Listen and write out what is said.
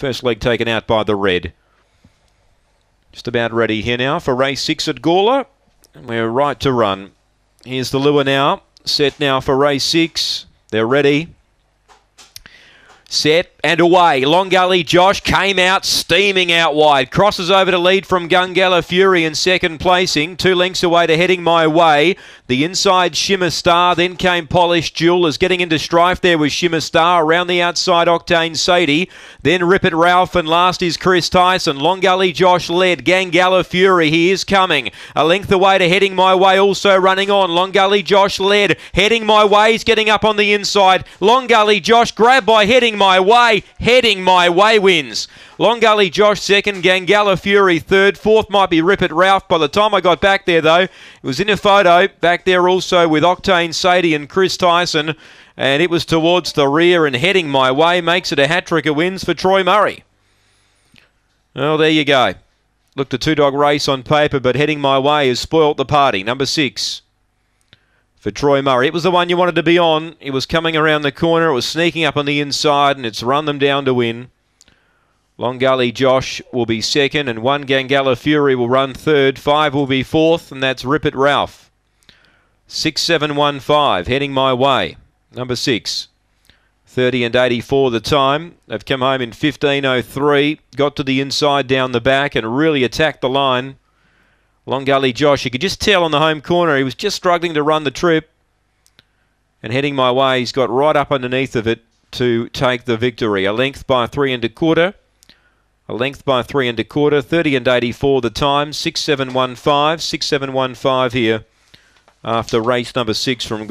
First leg taken out by the red. Just about ready here now for race six at Gawler. And we're right to run. Here's the lure now. Set now for race six. They're ready. Set and away. Long Gully Josh came out steaming out wide. Crosses over to lead from Gungala Fury in second placing. Two lengths away to heading my way. The inside Shimmer Star. Then came Polished Jewel as getting into strife there with Shimmer Star. Around the outside Octane Sadie. Then Rip It Ralph and last is Chris Tyson. Long Gully Josh led. Gangala Fury. He is coming. A length away to heading my way. Also running on. Long Gully Josh led. Heading my way. He's getting up on the inside. Long Gully Josh grabbed by heading my way away, heading my way wins. Long Gully Josh second, Gangala Fury third, fourth might be Rip Ralph. By the time I got back there, though, it was in a photo back there also with Octane Sadie and Chris Tyson, and it was towards the rear and heading my way makes it a hat trick of wins for Troy Murray. Well, there you go. Looked a two dog race on paper, but heading my way has spoilt the party. Number six for Troy Murray. It was the one you wanted to be on. It was coming around the corner. It was sneaking up on the inside, and it's run them down to win. Long Gully Josh will be second, and one Gangala Fury will run third. Five will be fourth, and that's Rip It Ralph. Six, seven, one, five, heading my way. Number six. 30 and 84 the time. They've come home in 15.03, got to the inside down the back and really attacked the line. Long gully Josh, you could just tell on the home corner he was just struggling to run the trip. And heading my way, he's got right up underneath of it to take the victory. A length by three and a quarter. A length by three and a quarter. 30 and 84 the time. 6715. 6715 here after race number six from Gore.